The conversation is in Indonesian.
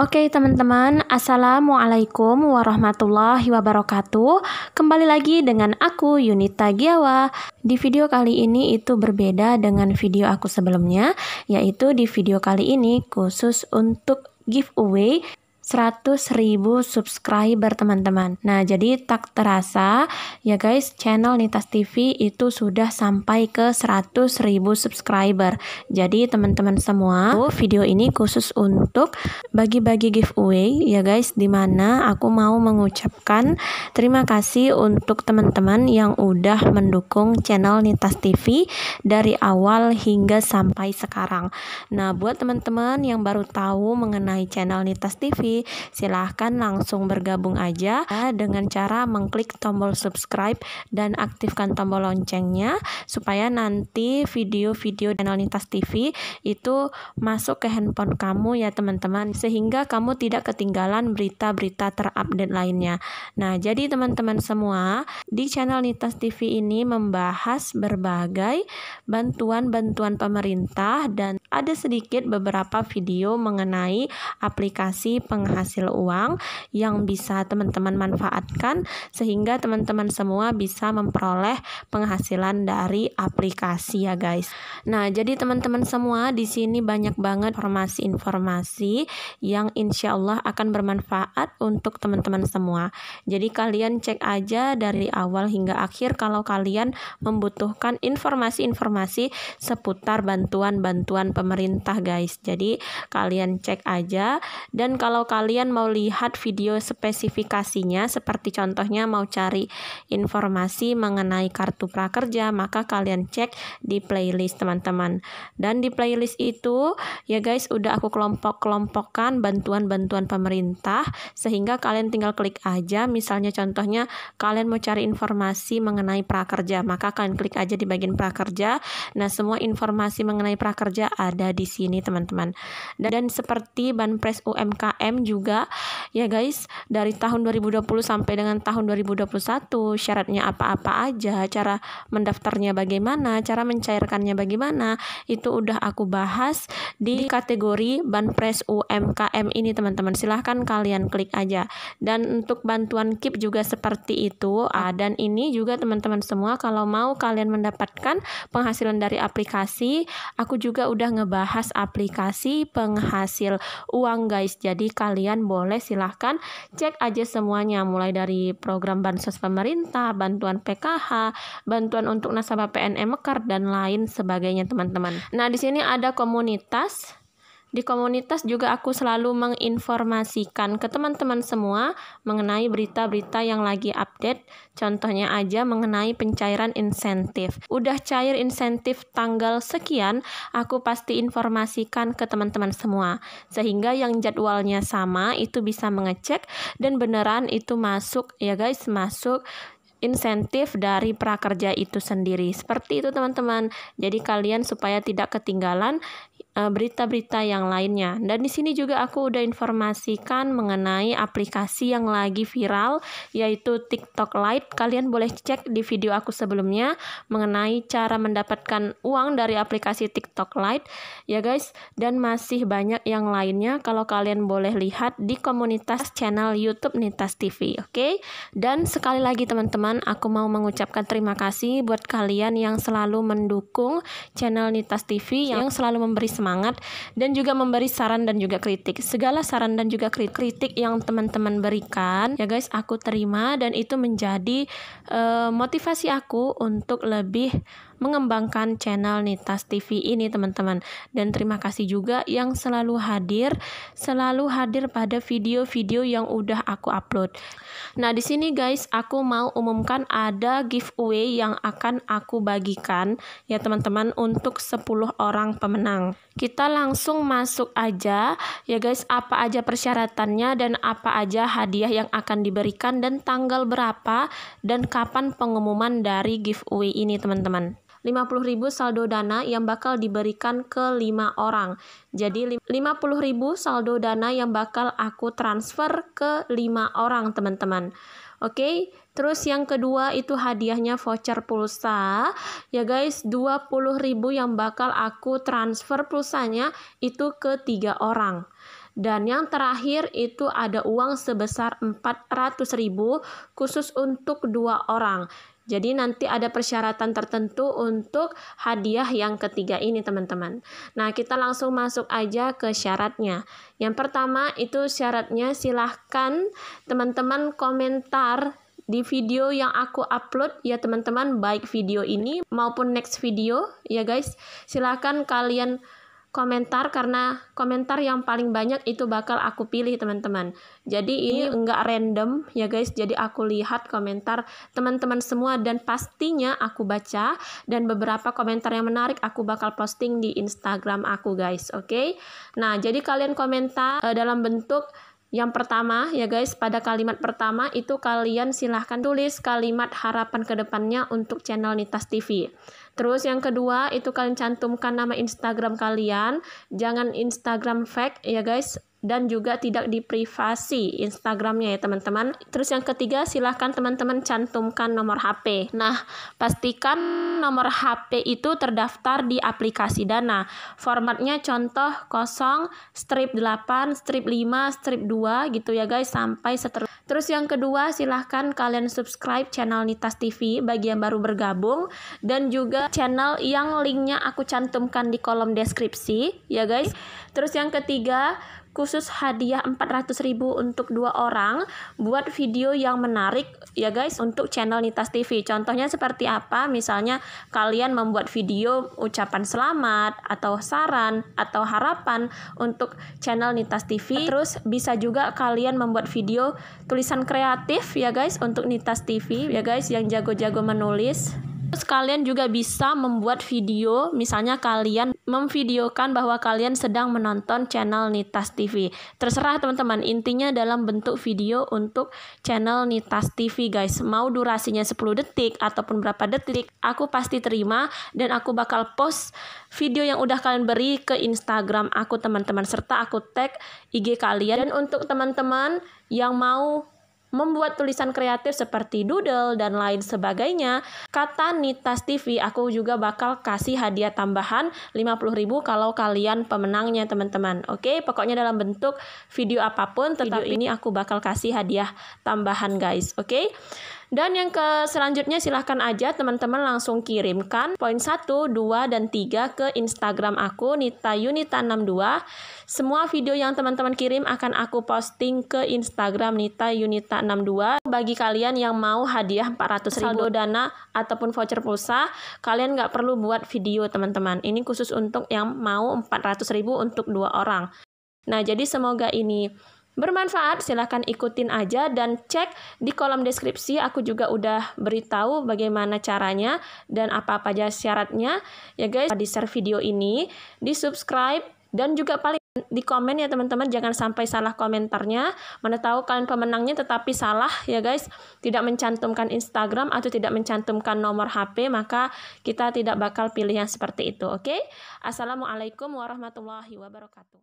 Oke teman-teman, Assalamualaikum warahmatullahi wabarakatuh Kembali lagi dengan aku Yunita Giawa Di video kali ini itu berbeda dengan video aku sebelumnya Yaitu di video kali ini khusus untuk giveaway 100 ribu subscriber teman-teman. Nah jadi tak terasa ya guys channel Nitas TV itu sudah sampai ke 100 ribu subscriber. Jadi teman-teman semua video ini khusus untuk bagi-bagi giveaway ya guys dimana aku mau mengucapkan terima kasih untuk teman-teman yang udah mendukung channel Nitas TV dari awal hingga sampai sekarang. Nah buat teman-teman yang baru tahu mengenai channel Nitas TV silahkan langsung bergabung aja dengan cara mengklik tombol subscribe dan aktifkan tombol loncengnya supaya nanti video-video Nonitas TV itu masuk ke handphone kamu ya teman-teman sehingga kamu tidak ketinggalan berita-berita terupdate lainnya. Nah, jadi teman-teman semua, di channel Nitas TV ini membahas berbagai bantuan-bantuan pemerintah dan ada sedikit beberapa video mengenai aplikasi penghargaan hasil uang yang bisa teman-teman manfaatkan sehingga teman-teman semua bisa memperoleh penghasilan dari aplikasi ya guys. Nah, jadi teman-teman semua di sini banyak banget informasi-informasi yang insya Allah akan bermanfaat untuk teman-teman semua. Jadi kalian cek aja dari awal hingga akhir kalau kalian membutuhkan informasi-informasi seputar bantuan-bantuan pemerintah guys. Jadi kalian cek aja dan kalau kalian kalian mau lihat video spesifikasinya seperti contohnya mau cari informasi mengenai kartu prakerja maka kalian cek di playlist teman-teman dan di playlist itu ya guys udah aku kelompok-kelompokkan bantuan-bantuan pemerintah sehingga kalian tinggal klik aja misalnya contohnya kalian mau cari informasi mengenai prakerja maka kalian klik aja di bagian prakerja nah semua informasi mengenai prakerja ada di sini teman-teman dan seperti Banpres UMKM juga ya guys dari tahun 2020 sampai dengan tahun 2021 syaratnya apa-apa aja cara mendaftarnya bagaimana cara mencairkannya bagaimana itu udah aku bahas di kategori Banpres UMKM ini teman-teman silahkan kalian klik aja dan untuk bantuan KIP juga seperti itu ah, dan ini juga teman-teman semua kalau mau kalian mendapatkan penghasilan dari aplikasi aku juga udah ngebahas aplikasi penghasil uang guys jadi kalian kalian boleh silahkan cek aja semuanya mulai dari program bansos pemerintah, bantuan PKH, bantuan untuk nasabah PNM Mekar dan lain sebagainya teman-teman. Nah di sini ada komunitas di komunitas juga aku selalu menginformasikan ke teman-teman semua mengenai berita-berita yang lagi update. Contohnya aja mengenai pencairan insentif. Udah cair insentif tanggal sekian, aku pasti informasikan ke teman-teman semua. Sehingga yang jadwalnya sama itu bisa mengecek dan beneran itu masuk ya guys, masuk insentif dari prakerja itu sendiri. Seperti itu teman-teman. Jadi kalian supaya tidak ketinggalan Eh, berita-berita yang lainnya. Dan di sini juga aku udah informasikan mengenai aplikasi yang lagi viral yaitu TikTok Lite. Kalian boleh cek di video aku sebelumnya mengenai cara mendapatkan uang dari aplikasi TikTok Lite ya guys dan masih banyak yang lainnya kalau kalian boleh lihat di komunitas channel YouTube Nitas TV, oke? Okay? Dan sekali lagi teman-teman, aku mau mengucapkan terima kasih buat kalian yang selalu mendukung channel Nitas TV yang selalu memberi semangat semangat dan juga memberi saran dan juga kritik. Segala saran dan juga kritik yang teman-teman berikan, ya guys, aku terima dan itu menjadi uh, motivasi aku untuk lebih mengembangkan channel Nitas TV ini teman-teman. Dan terima kasih juga yang selalu hadir, selalu hadir pada video-video yang udah aku upload. Nah, di sini guys, aku mau umumkan ada giveaway yang akan aku bagikan ya teman-teman untuk 10 orang pemenang. Kita langsung masuk aja ya guys, apa aja persyaratannya dan apa aja hadiah yang akan diberikan dan tanggal berapa dan kapan pengumuman dari giveaway ini teman-teman ribu saldo dana yang bakal diberikan ke 5 orang. Jadi ribu saldo dana yang bakal aku transfer ke 5 orang, teman-teman. Oke, terus yang kedua itu hadiahnya voucher pulsa. Ya guys, 20.000 yang bakal aku transfer pulsanya itu ke tiga orang. Dan yang terakhir itu ada uang sebesar 400.000 khusus untuk dua orang. Jadi nanti ada persyaratan tertentu untuk hadiah yang ketiga ini teman-teman. Nah kita langsung masuk aja ke syaratnya. Yang pertama itu syaratnya silahkan teman-teman komentar di video yang aku upload ya teman-teman baik video ini maupun next video ya guys silahkan kalian komentar karena komentar yang paling banyak itu bakal aku pilih teman-teman. Jadi ini enggak iya. random ya guys. Jadi aku lihat komentar teman-teman semua dan pastinya aku baca dan beberapa komentar yang menarik aku bakal posting di Instagram aku guys, oke? Okay? Nah, jadi kalian komentar uh, dalam bentuk yang pertama ya guys, pada kalimat pertama itu kalian silahkan tulis kalimat harapan kedepannya untuk channel Nitas TV. Terus yang kedua itu kalian cantumkan nama Instagram kalian, jangan Instagram fake ya guys, dan juga tidak diprivasi Instagramnya ya teman-teman. Terus yang ketiga silahkan teman-teman cantumkan nomor HP. Nah pastikan nomor HP itu terdaftar di aplikasi Dana. Formatnya contoh 0 strip 8 strip 5 strip 2 gitu ya guys sampai seterusnya. Terus yang kedua silahkan kalian subscribe channel Nitas TV bagi yang baru bergabung dan juga channel yang linknya aku cantumkan di kolom deskripsi ya guys. Terus yang ketiga khusus hadiah 400.000 untuk dua orang buat video yang menarik ya guys untuk channel Nitas TV. Contohnya seperti apa? Misalnya kalian membuat video ucapan selamat atau saran atau harapan untuk channel Nitas TV. Terus bisa juga kalian membuat video tulisan kreatif ya guys untuk Nitas TV ya guys yang jago-jago menulis. Terus kalian juga bisa membuat video misalnya kalian memvideokan bahwa kalian sedang menonton channel Nitas TV. Terserah teman-teman, intinya dalam bentuk video untuk channel Nitas TV guys. Mau durasinya 10 detik ataupun berapa detik, aku pasti terima dan aku bakal post video yang udah kalian beri ke Instagram aku teman-teman serta aku tag IG kalian. Dan untuk teman-teman yang mau membuat tulisan kreatif seperti doodle dan lain sebagainya, kata Nitas TV aku juga bakal kasih hadiah tambahan 50.000 kalau kalian pemenangnya teman-teman. Oke, pokoknya dalam bentuk video apapun, tetapi video ini aku bakal kasih hadiah tambahan guys. Oke. Dan yang ke selanjutnya silahkan aja teman-teman langsung kirimkan poin 1, 2, dan 3 ke Instagram aku Nita Yunita 62. Semua video yang teman-teman kirim akan aku posting ke Instagram Nita Yunita 62. Bagi kalian yang mau hadiah 400 ribu saldo dana ataupun voucher pulsa, kalian nggak perlu buat video teman-teman. Ini khusus untuk yang mau 400 ribu untuk dua orang. Nah, jadi semoga ini Bermanfaat, silahkan ikutin aja dan cek di kolom deskripsi. Aku juga udah beritahu bagaimana caranya dan apa-apa aja syaratnya. Ya guys, di share video ini, di subscribe, dan juga paling di komen ya teman-teman. Jangan sampai salah komentarnya. Mana tahu kalian pemenangnya tetapi salah ya guys. Tidak mencantumkan Instagram atau tidak mencantumkan nomor HP, maka kita tidak bakal pilih yang seperti itu, oke? Okay? Assalamualaikum warahmatullahi wabarakatuh.